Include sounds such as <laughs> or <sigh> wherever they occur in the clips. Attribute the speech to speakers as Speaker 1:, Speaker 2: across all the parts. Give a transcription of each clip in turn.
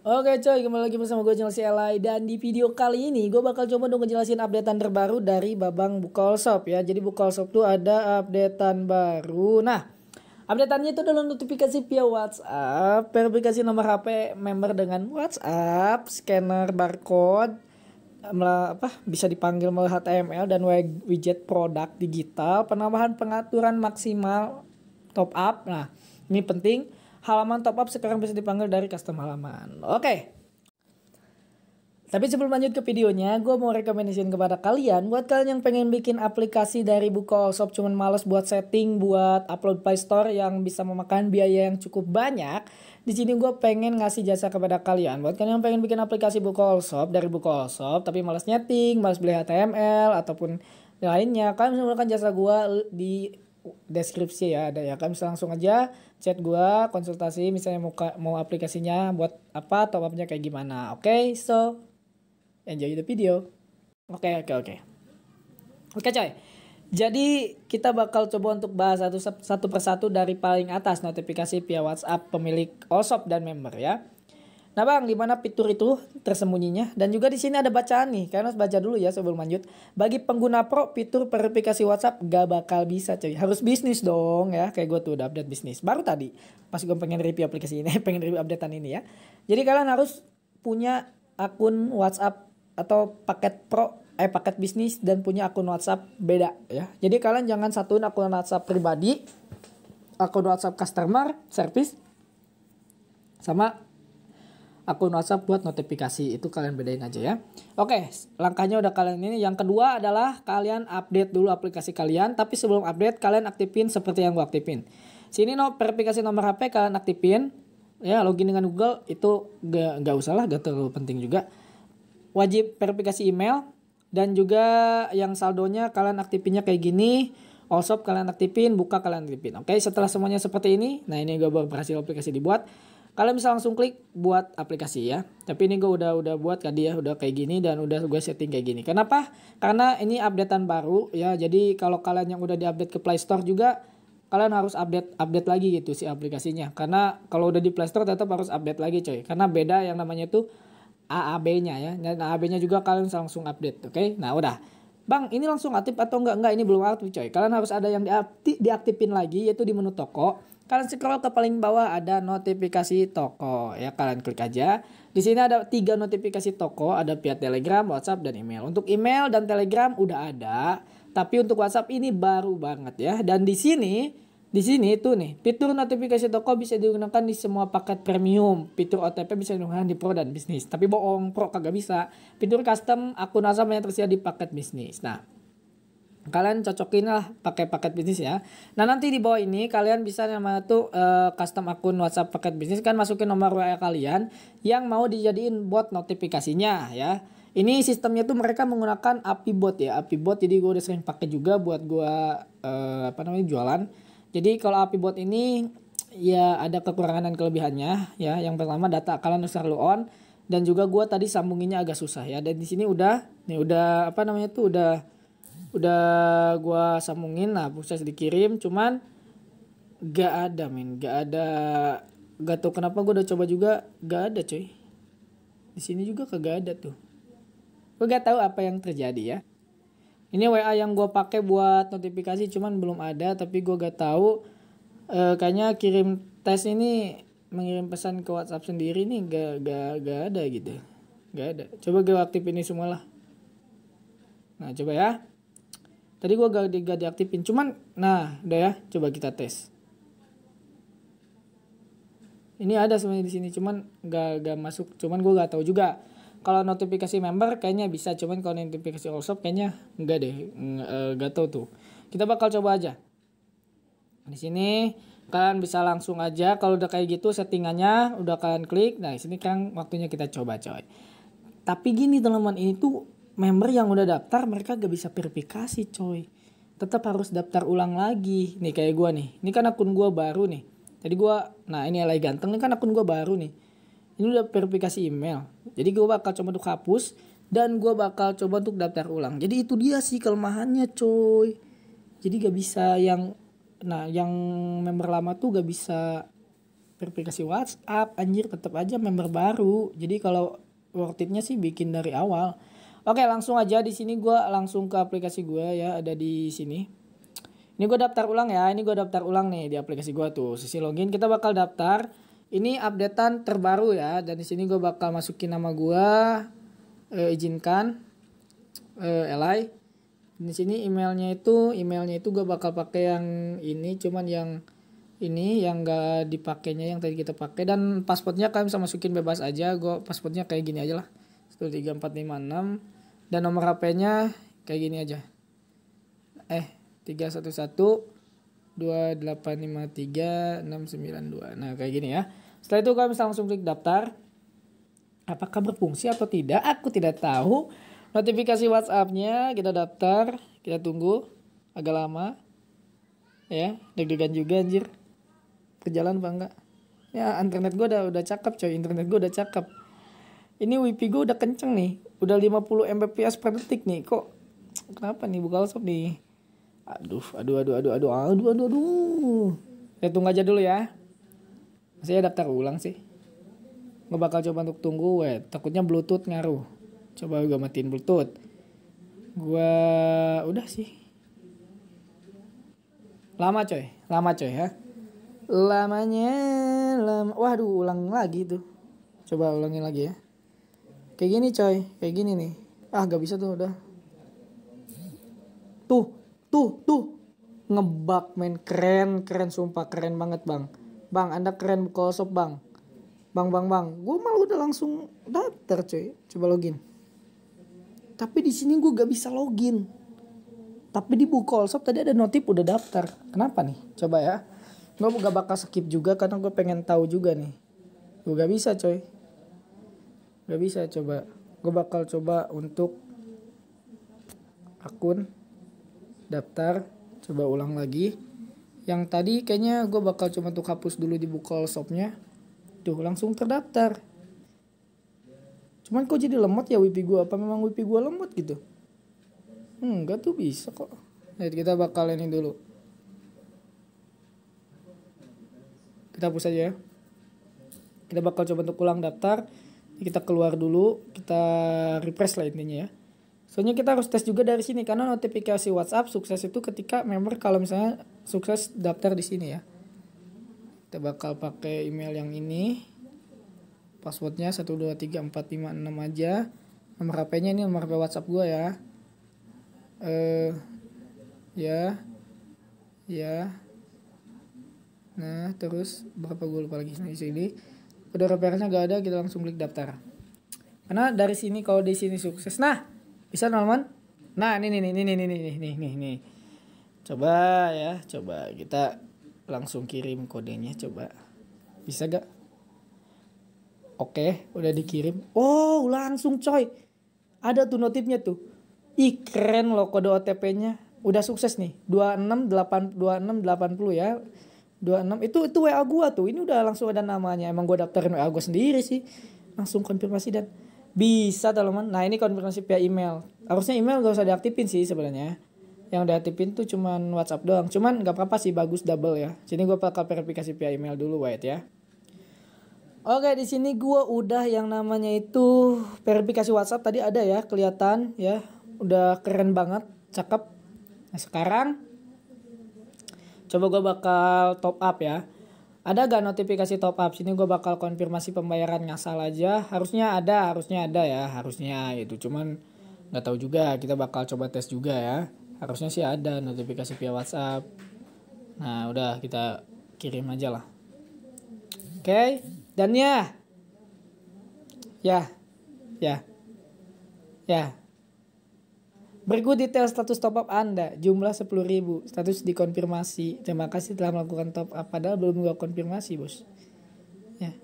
Speaker 1: Oke coy, kembali lagi bersama gue Channel CLI Dan di video kali ini gue bakal coba dong ngejelasin updatean terbaru dari Babang Bukol ya Jadi Bukol tuh ada updatean baru Nah, updateannya itu adalah notifikasi via WhatsApp Verifikasi nomor HP member dengan WhatsApp Scanner barcode apa bisa dipanggil melalui HTML dan widget produk digital penambahan pengaturan maksimal top up nah ini penting halaman top up sekarang bisa dipanggil dari custom halaman. Oke. Okay. Tapi sebelum lanjut ke videonya, gue mau rekomendasiin kepada kalian buat kalian yang pengen bikin aplikasi dari buka shop cuman males buat setting buat upload Play Store yang bisa memakan biaya yang cukup banyak. Di sini gue pengen ngasih jasa kepada kalian buat kalian yang pengen bikin aplikasi buka shop dari buka shop tapi males nyeting, males beli HTML ataupun lainnya, kalian bisa menggunakan jasa gue di deskripsi ya ada ya kalian bisa langsung aja chat gua konsultasi misalnya mau mau aplikasinya buat apa top upnya kayak gimana oke okay, so enjoy the video oke okay, oke okay, oke oke coy jadi kita bakal coba untuk bahas satu satu persatu dari paling atas notifikasi via WhatsApp pemilik OSOP dan member ya. Nah bang, di mana fitur itu tersembunyinya? Dan juga di sini ada bacaan nih, kalian harus baca dulu ya sebelum lanjut. Bagi pengguna pro, fitur verifikasi WhatsApp gak bakal bisa cuy. Harus bisnis dong ya, kayak gue tuh udah update bisnis. Baru tadi, pas gue pengen review aplikasi ini, <laughs> pengen review updatean ini ya. Jadi kalian harus punya akun WhatsApp atau paket pro eh paket bisnis dan punya akun WhatsApp beda ya. Jadi kalian jangan satuin akun WhatsApp pribadi, akun WhatsApp customer service sama akun WhatsApp buat notifikasi. Itu kalian bedain aja ya. Oke, langkahnya udah kalian ini. Yang kedua adalah kalian update dulu aplikasi kalian, tapi sebelum update kalian aktifin seperti yang gua aktifin. Sini no verifikasi nomor HP kalian aktifin. Ya, login dengan Google itu gak, gak usah lah, gak terlalu penting juga. Wajib verifikasi email dan juga yang saldonya kalian aktifinnya kayak gini. All kalian aktifin, buka kalian aktifin. Oke, setelah semuanya seperti ini, nah ini gue berhasil aplikasi dibuat. Kalian bisa langsung klik buat aplikasi ya. Tapi ini gue udah udah buat tadi ya, udah kayak gini dan udah gue setting kayak gini. Kenapa? Karena ini updatean baru ya. Jadi kalau kalian yang udah diupdate ke Play Store juga kalian harus update update lagi gitu si aplikasinya. Karena kalau udah di Play Store tetap harus update lagi coy. Karena beda yang namanya tuh AAB-nya ya. Dan nah, AAB-nya juga kalian langsung update, oke? Okay? Nah, udah. Bang, ini langsung aktif atau enggak? Enggak, ini belum aktif coy. Kalian harus ada yang diaktifin lagi yaitu di menu toko. Kalian scroll ke paling bawah ada notifikasi toko ya kalian klik aja. Di sini ada tiga notifikasi toko, ada via Telegram, WhatsApp dan email. Untuk email dan Telegram udah ada, tapi untuk WhatsApp ini baru banget ya. Dan di sini di sini itu nih, fitur notifikasi toko bisa digunakan di semua paket premium. Fitur OTP bisa digunakan di pro dan bisnis. Tapi bohong, pro kagak bisa. Fitur custom akun asam yang tersedia di paket bisnis. Nah, kalian cocokin lah pakai paket bisnis ya. Nah nanti di bawah ini kalian bisa nama tuh uh, custom akun WhatsApp paket bisnis kan masukin nomor WA kalian yang mau dijadiin bot notifikasinya ya. Ini sistemnya tuh mereka menggunakan API bot ya API bot jadi gue udah sering pakai juga buat gue uh, apa namanya jualan. Jadi kalau API bot ini ya ada kekurangan dan kelebihannya ya. Yang pertama data kalian harus selalu on dan juga gue tadi sambunginnya agak susah ya. Dan di sini udah nih udah apa namanya tuh udah udah gua sambungin lah proses dikirim cuman gak ada men gak ada gak tau kenapa gua udah coba juga gak ada cuy di sini juga kagak ada tuh gua gak tahu apa yang terjadi ya ini WA yang gua pakai buat notifikasi cuman belum ada tapi gua gak tahu e, kayaknya kirim tes ini mengirim pesan ke WhatsApp sendiri nih gak gak gak ada gitu gak ada coba gua aktif ini semua lah nah coba ya Tadi gue gak, gak diaktifin. Cuman, nah udah ya. Coba kita tes. Ini ada sebenarnya di sini. Cuman gak, gak masuk. Cuman gue gak tahu juga. Kalau notifikasi member kayaknya bisa. Cuman kalau notifikasi all shop kayaknya enggak deh. enggak e, gak tahu tuh. Kita bakal coba aja. Di sini kalian bisa langsung aja. Kalau udah kayak gitu settingannya udah kalian klik. Nah di sini kan waktunya kita coba coy. Tapi gini teman-teman ini tuh member yang udah daftar mereka gak bisa verifikasi coy tetap harus daftar ulang lagi nih kayak gue nih ini kan akun gue baru nih jadi gue nah ini lagi ganteng ini kan akun gue baru nih ini udah verifikasi email jadi gue bakal coba untuk hapus dan gue bakal coba untuk daftar ulang jadi itu dia sih kelemahannya coy jadi gak bisa yang nah yang member lama tuh gak bisa verifikasi WhatsApp anjir tetap aja member baru jadi kalau worth itnya sih bikin dari awal Oke, langsung aja di sini gue langsung ke aplikasi gue ya, ada di sini. Ini gue daftar ulang ya, ini gue daftar ulang nih di aplikasi gue tuh. Sisi login kita bakal daftar. Ini updatean terbaru ya, dan di sini gue bakal masukin nama gue, e, eh, izinkan, e, eh, li. Di sini emailnya itu, emailnya itu gue bakal pakai yang ini, cuman yang ini yang gak dipakainya yang tadi kita pakai dan pasportnya kalian bisa masukin bebas aja gue pasportnya kayak gini aja lah 13456 dan nomor HP-nya kayak gini aja. Eh, enam sembilan dua Nah, kayak gini ya. Setelah itu kalian bisa langsung klik daftar. Apakah berfungsi atau tidak? Aku tidak tahu. Notifikasi WhatsApp-nya kita daftar, kita tunggu agak lama. Ya, deg-degan juga anjir. Kejalan apa enggak? Ya, internet gue udah udah cakep coy, internet gue udah cakep ini WiFi gue udah kenceng nih udah 50 Mbps per detik nih kok kenapa nih buka sob nih aduh aduh aduh aduh aduh aduh aduh aduh ya tunggu aja dulu ya saya daftar ulang sih nggak bakal coba untuk tunggu weh takutnya bluetooth ngaruh coba gue matiin bluetooth gue udah sih lama coy lama coy ya lamanya lama waduh ulang lagi tuh coba ulangin lagi ya kayak gini coy kayak gini nih ah gak bisa tuh udah tuh tuh tuh ngebak main keren keren sumpah keren banget bang bang anda keren kosop bang bang bang bang gue malu udah langsung daftar coy coba login tapi di sini gue gak bisa login tapi di buku shop tadi ada notif udah daftar kenapa nih coba ya gue gak bakal skip juga karena gue pengen tahu juga nih gue gak bisa coy gak bisa coba gue bakal coba untuk akun daftar coba ulang lagi yang tadi kayaknya gue bakal cuma untuk hapus dulu di buka shopnya tuh langsung terdaftar cuman kok jadi lemot ya wifi gue apa memang wifi gue lemot gitu hmm, gak tuh bisa kok jadi kita bakal ini dulu kita hapus aja ya kita bakal coba untuk ulang daftar kita keluar dulu kita refresh lah intinya ya soalnya kita harus tes juga dari sini karena notifikasi WhatsApp sukses itu ketika member kalau misalnya sukses daftar di sini ya kita bakal pakai email yang ini passwordnya 123456 aja nomor HP-nya ini nomor HP WhatsApp gua ya eh uh, ya ya nah terus berapa gue lupa lagi di sini Kode referensinya gak ada, kita langsung klik daftar. Karena dari sini kalau di sini sukses. Nah, bisa teman-teman? Nah, ini nih nih nih nih nih nih nih nih. Coba ya, coba kita langsung kirim kodenya coba. Bisa gak? Oke, udah dikirim. Oh, langsung coy. Ada tuh notifnya tuh. Ih, keren loh kode OTP-nya. Udah sukses nih. 26 8 26 80 ya. 26 itu itu WA gua tuh. Ini udah langsung ada namanya. Emang gua daftarin WA gua sendiri sih. Langsung konfirmasi dan bisa teman. Nah, ini konfirmasi via email. Harusnya email gak usah diaktifin sih sebenarnya. Yang diaktifin tuh cuman WhatsApp doang. Cuman gak apa-apa sih bagus double ya. Sini gua bakal verifikasi via email dulu wait ya. Oke, di sini gua udah yang namanya itu verifikasi WhatsApp tadi ada ya, kelihatan ya. Udah keren banget, cakep. Nah, sekarang Coba gue bakal top up ya. Ada gak notifikasi top up? Sini gue bakal konfirmasi pembayaran ngasal aja. Harusnya ada, harusnya ada ya, harusnya itu. Cuman nggak tahu juga. Kita bakal coba tes juga ya. Harusnya sih ada notifikasi via WhatsApp. Nah udah kita kirim aja lah. Oke, okay. dan ya, ya, ya, ya. Berikut detail status top up Anda, jumlah 10.000, status dikonfirmasi. Terima kasih telah melakukan top up, padahal belum gua konfirmasi, Bos. Ya.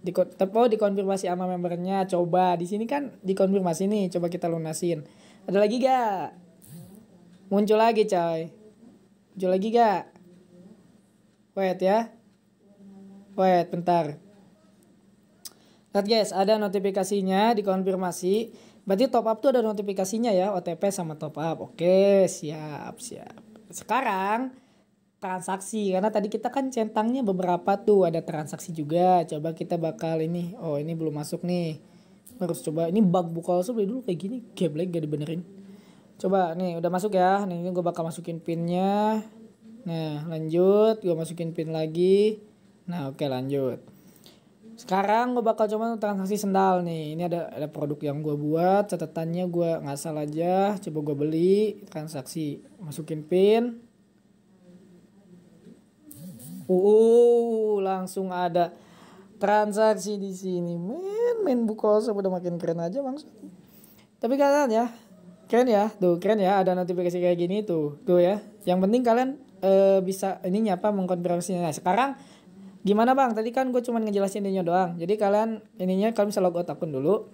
Speaker 1: Di, oh, dikonfirmasi sama membernya, coba. Di sini kan dikonfirmasi nih, coba kita lunasin. Ada lagi gak? Muncul lagi, coy. Muncul lagi gak? Wait ya. Wait, bentar. Lihat guys, ada notifikasinya dikonfirmasi. Berarti top up tuh ada notifikasinya ya, OTP sama top up. Oke, siap, siap. Sekarang transaksi karena tadi kita kan centangnya beberapa tuh ada transaksi juga. Coba kita bakal ini. Oh, ini belum masuk nih. Harus coba ini bug buka langsung dari dulu kayak gini. lagi gak dibenerin. Coba nih udah masuk ya. Nih ini gue bakal masukin pinnya. Nah, lanjut. Gue masukin pin lagi. Nah, oke lanjut. Sekarang gue bakal coba transaksi sendal nih. Ini ada ada produk yang gue buat, catatannya gue nggak salah aja. Coba gue beli transaksi, masukin pin. Uh, langsung ada transaksi di sini. main main bukosa udah makin keren aja bang. Tapi kalian ya, keren ya, tuh keren ya. Ada notifikasi kayak gini tuh, tuh ya. Yang penting kalian uh, bisa ini nyapa mengkonfirmasinya. Nah, sekarang Gimana bang? Tadi kan gue cuma ngejelasin ininya doang. Jadi kalian ininya kalian bisa logout akun dulu.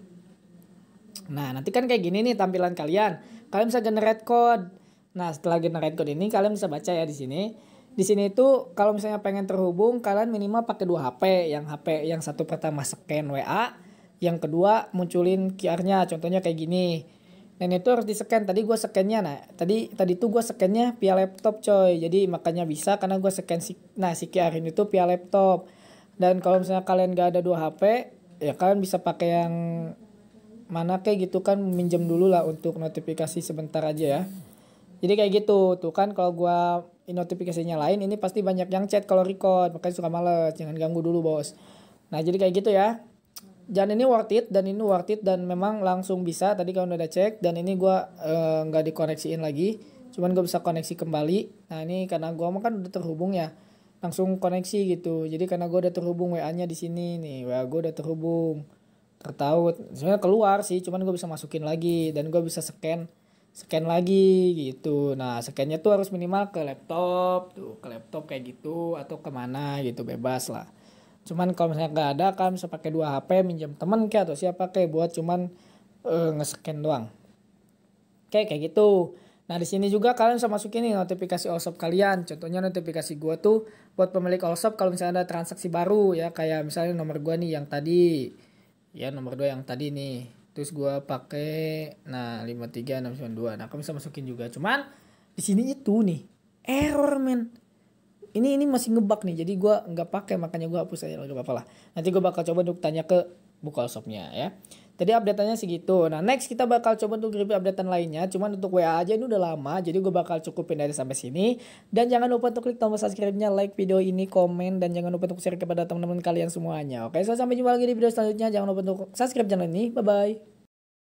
Speaker 1: Nah nanti kan kayak gini nih tampilan kalian. Kalian bisa generate code. Nah setelah generate code ini kalian bisa baca ya di sini. Di sini itu kalau misalnya pengen terhubung kalian minimal pakai dua HP. Yang HP yang satu pertama scan WA, yang kedua munculin QR-nya. Contohnya kayak gini dan itu harus di scan tadi gue scannya nah tadi tadi tuh gue scannya via laptop coy jadi makanya bisa karena gue scan si nah si QR ini tuh via laptop dan kalau misalnya kalian gak ada dua HP ya kalian bisa pakai yang mana kayak gitu kan minjem dulu lah untuk notifikasi sebentar aja ya jadi kayak gitu tuh kan kalau gue notifikasinya lain ini pasti banyak yang chat kalau record makanya suka males jangan ganggu dulu bos nah jadi kayak gitu ya dan ini worth it dan ini worth it dan memang langsung bisa tadi kan udah cek dan ini gua eh, nggak uh, dikoneksiin lagi cuman gue bisa koneksi kembali nah ini karena gua emang kan udah terhubung ya langsung koneksi gitu jadi karena gua udah terhubung wa nya di sini nih wa gua udah terhubung tertaut sebenarnya keluar sih cuman gue bisa masukin lagi dan gue bisa scan scan lagi gitu nah scannya tuh harus minimal ke laptop tuh ke laptop kayak gitu atau kemana gitu bebas lah cuman kalau misalnya nggak ada kan bisa pakai dua HP minjam temen kayak atau siapa kayak buat cuman eh, nge-scan doang kayak kayak gitu nah di sini juga kalian bisa masukin nih notifikasi allshop kalian contohnya notifikasi gua tuh buat pemilik allshop kalau misalnya ada transaksi baru ya kayak misalnya nomor gua nih yang tadi ya nomor dua yang tadi nih terus gua pakai nah lima tiga enam sembilan dua nah kamu bisa masukin juga cuman di sini itu nih error men ini ini masih ngebak nih jadi gue nggak pakai makanya gue hapus aja nggak apa-apa lah nanti gue bakal coba untuk tanya ke bukalsopnya ya Tadi updateannya segitu. Nah next kita bakal coba untuk review updatean lainnya. Cuman untuk WA aja ini udah lama. Jadi gue bakal cukupin dari sampai sini. Dan jangan lupa untuk klik tombol subscribe-nya. Like video ini, komen. Dan jangan lupa untuk share kepada teman-teman kalian semuanya. Oke so sampai jumpa lagi di video selanjutnya. Jangan lupa untuk subscribe channel ini. Bye-bye.